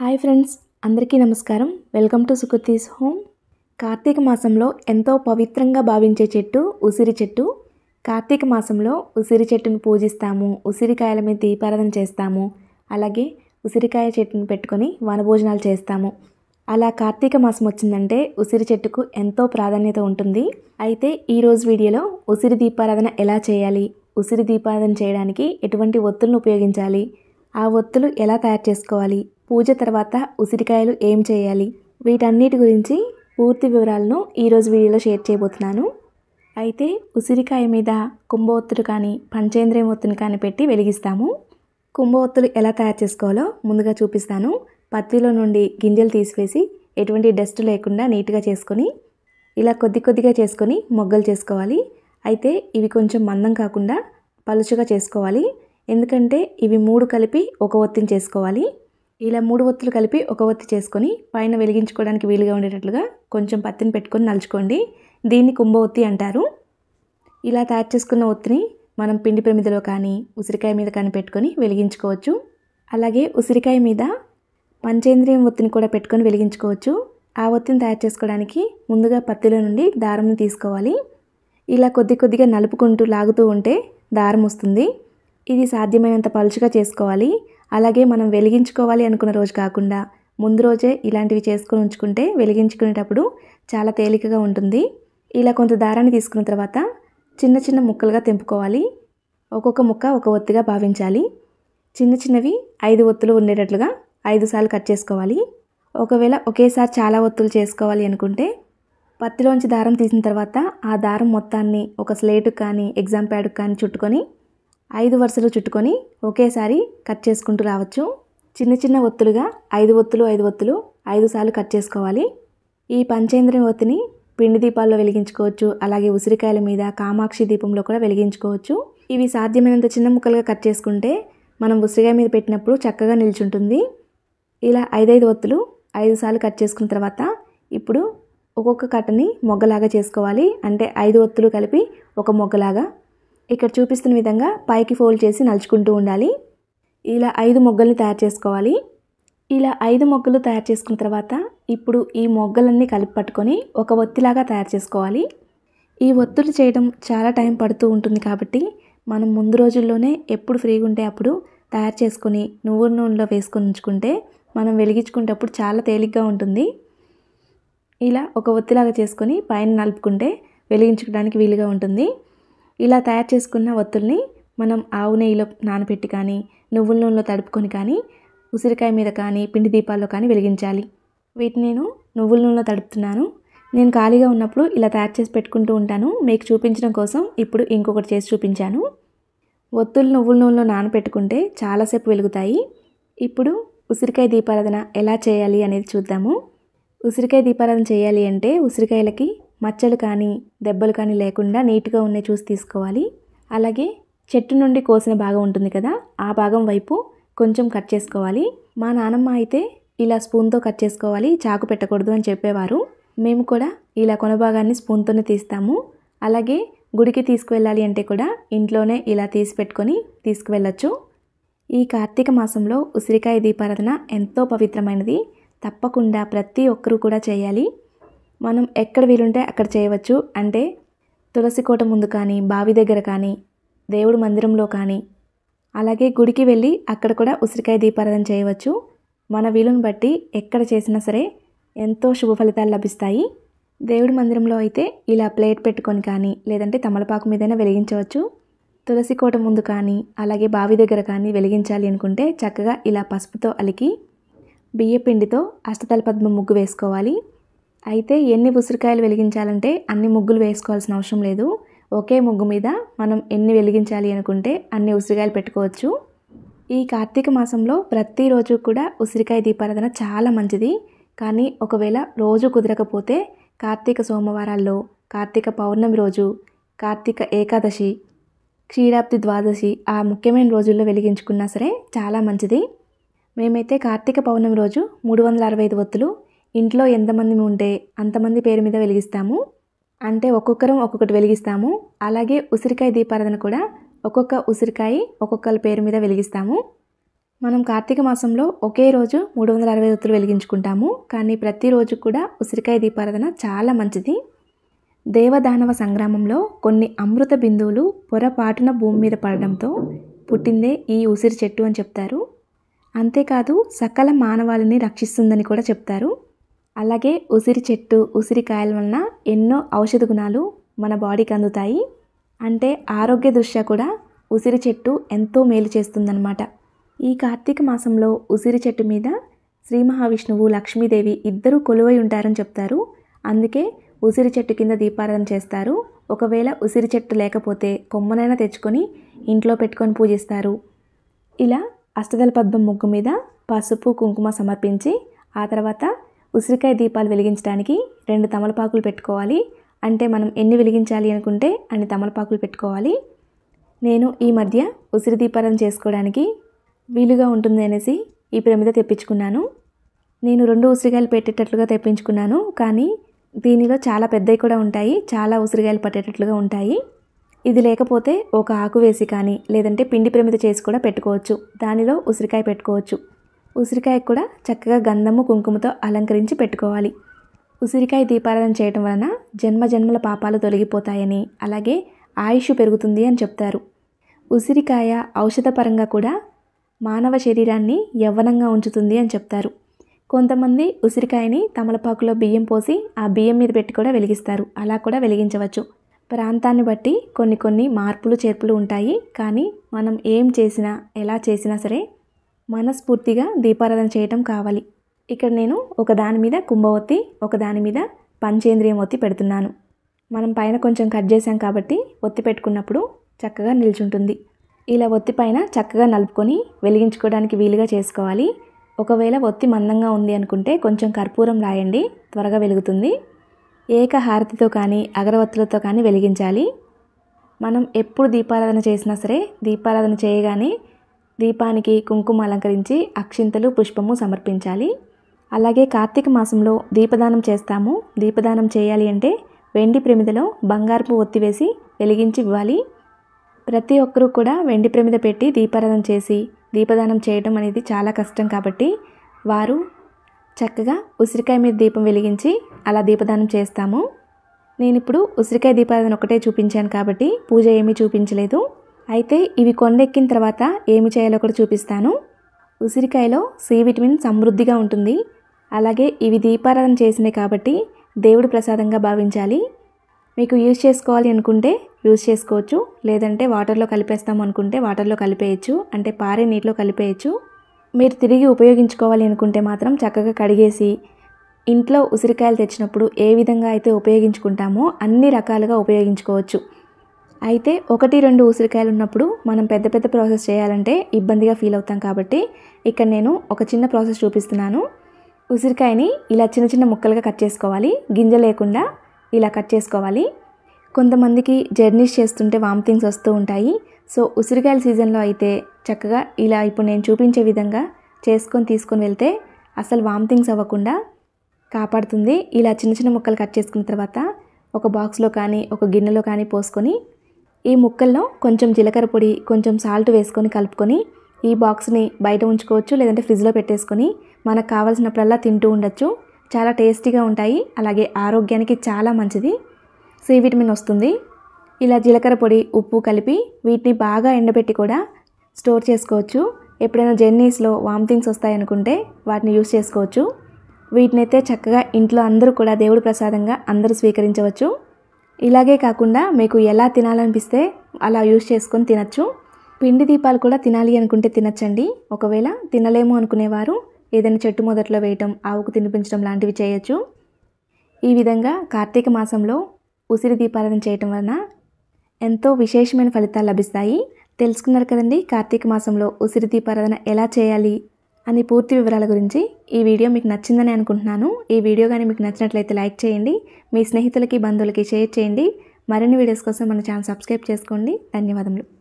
hi friends అందరికీ నమస్కారం welcome to Sukruthi's home Karthika మాసంలో ఎంతో పవిత్రంగా భావించే చెట్టు ఉసిరి చెట్టు కార్తీక మాసంలో ఉసిరి చెట్టును పూజిస్తాము ఉసిరికాయల మీద దీపారాధన చేస్తాము అలాగే ఉసిరికాయ చెట్టును పెట్టుకొని వనభోజనాలు చేస్తాము అలా కార్తీక మాసం వచ్చిందంటే ఉసిరి చెట్టుకు ఎంతో ప్రాధాన్యత ఉంటుంది అయితే ఈరోజు వీడియోలో ఉసిరి దీపారాధన ఎలా చేయాలి ఉసిరి దీపారాధన చేయడానికి ఎటువంటి ఒత్తులను ఉపయోగించాలి ఆ ఒత్తులు ఎలా తయారు చేసుకోవాలి పూజ తర్వాత ఉసిరికాయలు ఏం చేయాలి వీటన్నిటి గురించి పూర్తి వివరాలను ఈరోజు వీడియోలో షేర్ చేయబోతున్నాను అయితే ఉసిరికాయ మీద కుంభవత్తులు కానీ పంచేంద్రియం ఒత్తుని కానీ పెట్టి వెలిగిస్తాము ఒత్తులు ఎలా తయారు చేసుకోవాలో ముందుగా చూపిస్తాను పత్తిలో నుండి గింజలు తీసివేసి ఎటువంటి డస్ట్ లేకుండా నీట్గా చేసుకొని ఇలా కొద్ది కొద్దిగా చేసుకొని మొగ్గలు చేసుకోవాలి అయితే ఇవి కొంచెం మందం కాకుండా పలుచుగా చేసుకోవాలి ఎందుకంటే ఇవి మూడు కలిపి ఒక ఒత్తిని చేసుకోవాలి ఇలా మూడు ఒత్తులు కలిపి ఒక ఒత్తి చేసుకొని పైన వెలిగించుకోవడానికి వీలుగా ఉండేటట్లుగా కొంచెం పత్తిని పెట్టుకొని నలుచుకోండి దీన్ని కుంభ ఒత్తి అంటారు ఇలా తయారు చేసుకున్న ఒత్తిని మనం పిండి ప్రమిదలో కానీ ఉసిరికాయ మీద కానీ పెట్టుకొని వెలిగించుకోవచ్చు అలాగే ఉసిరికాయ మీద పంచేంద్రియం ఒత్తిని కూడా పెట్టుకొని వెలిగించుకోవచ్చు ఆ ఒత్తిని తయారు చేసుకోవడానికి ముందుగా పత్తిలో నుండి దారంని తీసుకోవాలి ఇలా కొద్ది కొద్దిగా నలుపుకుంటూ లాగుతూ ఉంటే దారం వస్తుంది ఇది సాధ్యమైనంత పలుచుగా చేసుకోవాలి అలాగే మనం వెలిగించుకోవాలి అనుకున్న రోజు కాకుండా ముందు రోజే ఇలాంటివి చేసుకుని ఉంచుకుంటే వెలిగించుకునేటప్పుడు చాలా తేలికగా ఉంటుంది ఇలా కొంత దారాన్ని తీసుకున్న తర్వాత చిన్న చిన్న ముక్కలుగా తెంపుకోవాలి ఒక్కొక్క ముక్క ఒక ఒత్తిగా భావించాలి చిన్న చిన్నవి ఐదు ఒత్తులు ఉండేటట్లుగా ఐదు సార్లు కట్ చేసుకోవాలి ఒకవేళ ఒకేసారి చాలా ఒత్తులు చేసుకోవాలి అనుకుంటే పత్తిలోంచి దారం తీసిన తర్వాత ఆ దారం మొత్తాన్ని ఒక స్లేటు కానీ ఎగ్జామ్ ప్యాడ్కి కానీ చుట్టుకొని ఐదు వరుసలు చుట్టుకొని ఒకేసారి కట్ చేసుకుంటూ రావచ్చు చిన్న చిన్న ఒత్తులుగా ఐదు ఒత్తులు ఐదు ఒత్తులు ఐదు సార్లు కట్ చేసుకోవాలి ఈ పంచేంద్రం ఒత్తిని పిండి దీపాల్లో వెలిగించుకోవచ్చు అలాగే ఉసిరికాయల మీద కామాక్షి దీపంలో కూడా వెలిగించుకోవచ్చు ఇవి సాధ్యమైనంత చిన్న ముక్కలుగా కట్ చేసుకుంటే మనం ఉసిరికాయ మీద పెట్టినప్పుడు చక్కగా నిల్చుంటుంది ఇలా ఐదైదు ఒత్తులు ఐదు సార్లు కట్ చేసుకున్న తర్వాత ఇప్పుడు ఒక్కొక్క కట్టని మొగ్గలాగా చేసుకోవాలి అంటే ఐదు ఒత్తులు కలిపి ఒక మొగ్గలాగా ఇక్కడ చూపిస్తున్న విధంగా పైకి ఫోల్డ్ చేసి నలుచుకుంటూ ఉండాలి ఇలా ఐదు మొగ్గల్ని తయారు చేసుకోవాలి ఇలా ఐదు మొగ్గలు తయారు చేసుకున్న తర్వాత ఇప్పుడు ఈ మొగ్గలన్నీ కలిపి పట్టుకొని ఒక ఒత్తిలాగా తయారు చేసుకోవాలి ఈ ఒత్తులు చేయడం చాలా టైం పడుతూ ఉంటుంది కాబట్టి మనం ముందు రోజుల్లోనే ఎప్పుడు ఫ్రీగా ఉంటే అప్పుడు తయారు చేసుకొని నువ్వు నూనెలో వేసుకొని ఉంచుకుంటే మనం వెలిగించుకునేటప్పుడు చాలా తేలిగ్గా ఉంటుంది ఇలా ఒక ఒత్తిలాగా చేసుకొని పైన నలుపుకుంటే వెలిగించుకోవడానికి వీలుగా ఉంటుంది ఇలా తయారు చేసుకున్న ఒత్తుల్ని మనం ఆవు నెయ్యిలో నానబెట్టి కానీ నువ్వుల నూనెలో తడుపుకొని కానీ ఉసిరికాయ మీద కానీ పిండి దీపాల్లో కానీ వెలిగించాలి వీటిని నేను నువ్వుల నూనెలో తడుపుతున్నాను నేను ఖాళీగా ఉన్నప్పుడు ఇలా తయారు చేసి పెట్టుకుంటూ ఉంటాను మీకు చూపించడం కోసం ఇప్పుడు ఇంకొకటి చేసి చూపించాను ఒత్తులు నువ్వుల నూనెలో నానపెట్టుకుంటే చాలాసేపు వెలుగుతాయి ఇప్పుడు ఉసిరికాయ దీపారాధన ఎలా చేయాలి అనేది చూద్దాము ఉసిరికాయ దీపారాధన చేయాలి అంటే ఉసిరికాయలకి మచ్చలు కానీ దెబ్బలు కానీ లేకుండా నీట్గా ఉన్నాయి చూసి తీసుకోవాలి అలాగే చెట్టు నుండి కోసిన భాగం ఉంటుంది కదా ఆ భాగం వైపు కొంచెం కట్ చేసుకోవాలి మా నానమ్మ అయితే ఇలా స్పూన్తో కట్ చేసుకోవాలి చాకు పెట్టకూడదు అని చెప్పేవారు మేము కూడా ఇలా కొన భాగాన్ని స్పూన్తోనే తీస్తాము అలాగే గుడికి తీసుకువెళ్ళాలి అంటే కూడా ఇంట్లోనే ఇలా తీసి పెట్టుకొని తీసుకువెళ్ళచ్చు ఈ కార్తీక మాసంలో ఉసిరికాయ దీపారాధన ఎంతో పవిత్రమైనది తప్పకుండా ప్రతి ఒక్కరూ కూడా చేయాలి మనం ఎక్కడ వీలుంటే అక్కడ చేయవచ్చు అంటే తులసి కోట ముందు కానీ బావి దగ్గర కానీ దేవుడు మందిరంలో కానీ అలాగే గుడికి వెళ్ళి అక్కడ కూడా ఉసిరికాయ దీపారాధన చేయవచ్చు మన వీలును బట్టి ఎక్కడ చేసినా సరే ఎంతో శుభ ఫలితాలు లభిస్తాయి దేవుడి మందిరంలో అయితే ఇలా ప్లేట్ పెట్టుకొని కానీ లేదంటే తమలపాకు మీదైనా వెలిగించవచ్చు తులసి కోట ముందు కానీ అలాగే బావి దగ్గర కానీ వెలిగించాలి అనుకుంటే చక్కగా ఇలా పసుపుతో అలికి బియ్య పిండితో పద్మ ముగ్గు వేసుకోవాలి అయితే ఎన్ని ఉసిరికాయలు వెలిగించాలంటే అన్ని ముగ్గులు వేసుకోవాల్సిన అవసరం లేదు ఒకే ముగ్గు మీద మనం ఎన్ని వెలిగించాలి అనుకుంటే అన్ని ఉసిరికాయలు పెట్టుకోవచ్చు ఈ కార్తీక మాసంలో ప్రతిరోజు కూడా ఉసిరికాయ దీపారాధన చాలా మంచిది కానీ ఒకవేళ రోజు కుదరకపోతే కార్తీక సోమవారాల్లో కార్తీక పౌర్ణమి రోజు కార్తీక ఏకాదశి క్షీరాబ్ది ద్వాదశి ఆ ముఖ్యమైన రోజుల్లో వెలిగించుకున్నా సరే చాలా మంచిది మేమైతే కార్తీక పౌర్ణమి రోజు మూడు వందల అరవై ఐదు ఒత్తులు ఇంట్లో ఎంతమంది ఉంటే అంతమంది పేరు మీద వెలిగిస్తాము అంటే ఒక్కొక్కరం ఒక్కొక్కటి వెలిగిస్తాము అలాగే ఉసిరికాయ దీపారాధన కూడా ఒక్కొక్క ఉసిరికాయ ఒక్కొక్కరి పేరు మీద వెలిగిస్తాము మనం కార్తీక మాసంలో ఒకే రోజు మూడు వందల అరవై ఒత్తులు వెలిగించుకుంటాము కానీ ప్రతిరోజు కూడా ఉసిరికాయ దీపారాధన చాలా మంచిది దేవదానవ సంగ్రామంలో కొన్ని అమృత బిందువులు పొరపాటున భూమి మీద పడడంతో పుట్టిందే ఈ ఉసిరి చెట్టు అని చెప్తారు అంతేకాదు సకల మానవాళిని రక్షిస్తుందని కూడా చెప్తారు అలాగే ఉసిరి చెట్టు ఉసిరికాయల వలన ఎన్నో ఔషధ గుణాలు మన బాడీకి అందుతాయి అంటే ఆరోగ్య దృష్ట్యా కూడా ఉసిరి చెట్టు ఎంతో మేలు చేస్తుందన్నమాట ఈ కార్తీక మాసంలో ఉసిరి చెట్టు మీద శ్రీ మహావిష్ణువు లక్ష్మీదేవి ఇద్దరూ కొలువై ఉంటారని చెప్తారు అందుకే ఉసిరి చెట్టు కింద దీపారాధన చేస్తారు ఒకవేళ ఉసిరి చెట్టు లేకపోతే కొమ్మనైనా తెచ్చుకొని ఇంట్లో పెట్టుకొని పూజిస్తారు ఇలా అష్టదల పద్మం ముగ్గు మీద పసుపు కుంకుమ సమర్పించి ఆ తర్వాత ఉసిరికాయ దీపాలు వెలిగించడానికి రెండు తమలపాకులు పెట్టుకోవాలి అంటే మనం ఎన్ని వెలిగించాలి అనుకుంటే అన్ని తమలపాకులు పెట్టుకోవాలి నేను ఈ మధ్య ఉసిరి దీపాలను చేసుకోవడానికి వీలుగా ఉంటుంది అనేసి ఈ ప్రమిద తెప్పించుకున్నాను నేను రెండు ఉసిరికాయలు పెట్టేటట్లుగా తెప్పించుకున్నాను కానీ దీనిలో చాలా పెద్దవి కూడా ఉంటాయి చాలా ఉసిరికాయలు పట్టేటట్లుగా ఉంటాయి ఇది లేకపోతే ఒక ఆకు వేసి కానీ లేదంటే పిండి ప్రమిద చేసి కూడా పెట్టుకోవచ్చు దానిలో ఉసిరికాయ పెట్టుకోవచ్చు ఉసిరికాయ కూడా చక్కగా గంధము కుంకుమతో అలంకరించి పెట్టుకోవాలి ఉసిరికాయ దీపారాధన చేయటం వలన జన్మ జన్మల పాపాలు తొలగిపోతాయని అలాగే ఆయుష్ పెరుగుతుంది అని చెప్తారు ఉసిరికాయ ఔషధపరంగా కూడా మానవ శరీరాన్ని యవ్వనంగా ఉంచుతుంది అని చెప్తారు కొంతమంది ఉసిరికాయని తమలపాకులో బియ్యం పోసి ఆ బియ్యం మీద పెట్టి కూడా వెలిగిస్తారు అలా కూడా వెలిగించవచ్చు ప్రాంతాన్ని బట్టి కొన్ని కొన్ని మార్పులు చేర్పులు ఉంటాయి కానీ మనం ఏం చేసినా ఎలా చేసినా సరే మనస్ఫూర్తిగా దీపారాధన చేయటం కావాలి ఇక్కడ నేను ఒక దాని మీద కుంభవత్తి ఒక దాని మీద పంచేంద్రియం ఒత్తి పెడుతున్నాను మనం పైన కొంచెం కట్ చేసాం కాబట్టి ఒత్తి పెట్టుకున్నప్పుడు చక్కగా నిల్చుంటుంది ఇలా ఒత్తి పైన చక్కగా నలుపుకొని వెలిగించుకోవడానికి వీలుగా చేసుకోవాలి ఒకవేళ ఒత్తి మందంగా ఉంది అనుకుంటే కొంచెం కర్పూరం రాయండి త్వరగా వెలుగుతుంది ఏకహారతితో కానీ అగరవత్తులతో కానీ వెలిగించాలి మనం ఎప్పుడు దీపారాధన చేసినా సరే దీపారాధన చేయగానే దీపానికి కుంకుమ అలంకరించి అక్షింతలు పుష్పము సమర్పించాలి అలాగే కార్తీక మాసంలో దీపదానం చేస్తాము దీపదానం చేయాలి అంటే వెండి ప్రమిదలో బంగారపు ఒత్తి వేసి వెలిగించి ఇవ్వాలి ప్రతి ఒక్కరూ కూడా వెండి ప్రమిద పెట్టి దీపారాధన చేసి దీపదానం చేయడం అనేది చాలా కష్టం కాబట్టి వారు చక్కగా ఉసిరికాయ మీద దీపం వెలిగించి అలా దీపదానం చేస్తాము నేను ఇప్పుడు ఉసిరికాయ దీపారాధన ఒకటే చూపించాను కాబట్టి పూజ ఏమీ చూపించలేదు అయితే ఇవి కొండెక్కిన తర్వాత ఏమి చేయాలో కూడా చూపిస్తాను ఉసిరికాయలో సి విటమిన్ సమృద్ధిగా ఉంటుంది అలాగే ఇవి దీపారాధన చేసినాయి కాబట్టి దేవుడు ప్రసాదంగా భావించాలి మీకు యూజ్ చేసుకోవాలి అనుకుంటే యూజ్ చేసుకోవచ్చు లేదంటే వాటర్లో కలిపేస్తాం అనుకుంటే వాటర్లో కలిపేయచ్చు అంటే పారే నీటిలో కలిపేయచ్చు మీరు తిరిగి ఉపయోగించుకోవాలి అనుకుంటే మాత్రం చక్కగా కడిగేసి ఇంట్లో ఉసిరికాయలు తెచ్చినప్పుడు ఏ విధంగా అయితే ఉపయోగించుకుంటామో అన్ని రకాలుగా ఉపయోగించుకోవచ్చు అయితే ఒకటి రెండు ఉసిరికాయలు ఉన్నప్పుడు మనం పెద్ద పెద్ద ప్రాసెస్ చేయాలంటే ఇబ్బందిగా ఫీల్ అవుతాం కాబట్టి ఇక్కడ నేను ఒక చిన్న ప్రాసెస్ చూపిస్తున్నాను ఉసిరికాయని ఇలా చిన్న చిన్న ముక్కలుగా కట్ చేసుకోవాలి గింజ లేకుండా ఇలా కట్ చేసుకోవాలి కొంతమందికి జర్నీస్ చేస్తుంటే వామిటింగ్స్ వస్తూ ఉంటాయి సో ఉసిరికాయల సీజన్లో అయితే చక్కగా ఇలా ఇప్పుడు నేను చూపించే విధంగా చేసుకొని తీసుకొని వెళ్తే అసలు వామిటింగ్స్ అవ్వకుండా కాపాడుతుంది ఇలా చిన్న చిన్న ముక్కలు కట్ చేసుకున్న తర్వాత ఒక బాక్స్లో కానీ ఒక గిన్నెలో కానీ పోసుకొని ఈ ముక్కల్లో కొంచెం జీలకర్ర పొడి కొంచెం సాల్ట్ వేసుకొని కలుపుకొని ఈ బాక్స్ని బయట ఉంచుకోవచ్చు లేదంటే ఫ్రిడ్జ్లో పెట్టేసుకొని మనకు కావాల్సినప్పుడల్లా తింటూ ఉండొచ్చు చాలా టేస్టీగా ఉంటాయి అలాగే ఆరోగ్యానికి చాలా మంచిది సి విటమిన్ వస్తుంది ఇలా జీలకర్ర పొడి ఉప్పు కలిపి వీటిని బాగా ఎండబెట్టి కూడా స్టోర్ చేసుకోవచ్చు ఎప్పుడైనా జర్నీస్లో వామిటింగ్స్ వస్తాయనుకుంటే వాటిని యూస్ చేసుకోవచ్చు వీటినైతే చక్కగా ఇంట్లో అందరూ కూడా దేవుడి ప్రసాదంగా అందరూ స్వీకరించవచ్చు ఇలాగే కాకుండా మీకు ఎలా తినాలనిపిస్తే అలా యూస్ చేసుకొని తినచ్చు పిండి దీపాలు కూడా తినాలి అనుకుంటే తినచ్చండి ఒకవేళ తినలేము అనుకునేవారు ఏదైనా చెట్టు మొదట్లో వేయటం ఆవుకు తినిపించడం లాంటివి చేయొచ్చు ఈ విధంగా కార్తీక మాసంలో ఉసిరి దీపాలను చేయటం వలన ఎంతో విశేషమైన ఫలితాలు లభిస్తాయి తెలుసుకున్నారు కదండి కార్తీక మాసంలో ఉసిరి దీపారాధన ఎలా చేయాలి అని పూర్తి వివరాల గురించి ఈ వీడియో మీకు నచ్చిందని అనుకుంటున్నాను ఈ వీడియో కానీ మీకు నచ్చినట్లయితే లైక్ చేయండి మీ స్నేహితులకి బంధువులకి షేర్ చేయండి మరిన్ని వీడియోస్ కోసం మన ఛానల్ సబ్స్క్రైబ్ చేసుకోండి ధన్యవాదములు